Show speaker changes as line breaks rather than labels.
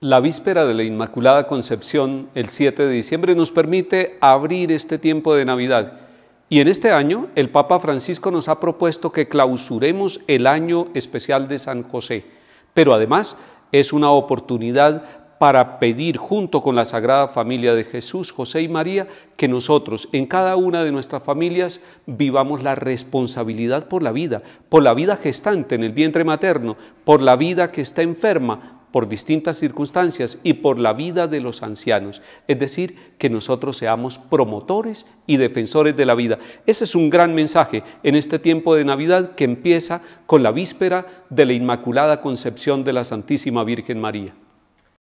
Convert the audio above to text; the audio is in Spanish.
La víspera de la Inmaculada Concepción, el 7 de diciembre, nos permite abrir este tiempo de Navidad. Y en este año, el Papa Francisco nos ha propuesto que clausuremos el año especial de San José. Pero además es una oportunidad para pedir junto con la Sagrada Familia de Jesús, José y María, que nosotros en cada una de nuestras familias vivamos la responsabilidad por la vida, por la vida gestante en el vientre materno, por la vida que está enferma, por distintas circunstancias y por la vida de los ancianos. Es decir, que nosotros seamos promotores y defensores de la vida. Ese es un gran mensaje en este tiempo de Navidad que empieza con la víspera de la Inmaculada Concepción de la Santísima Virgen María.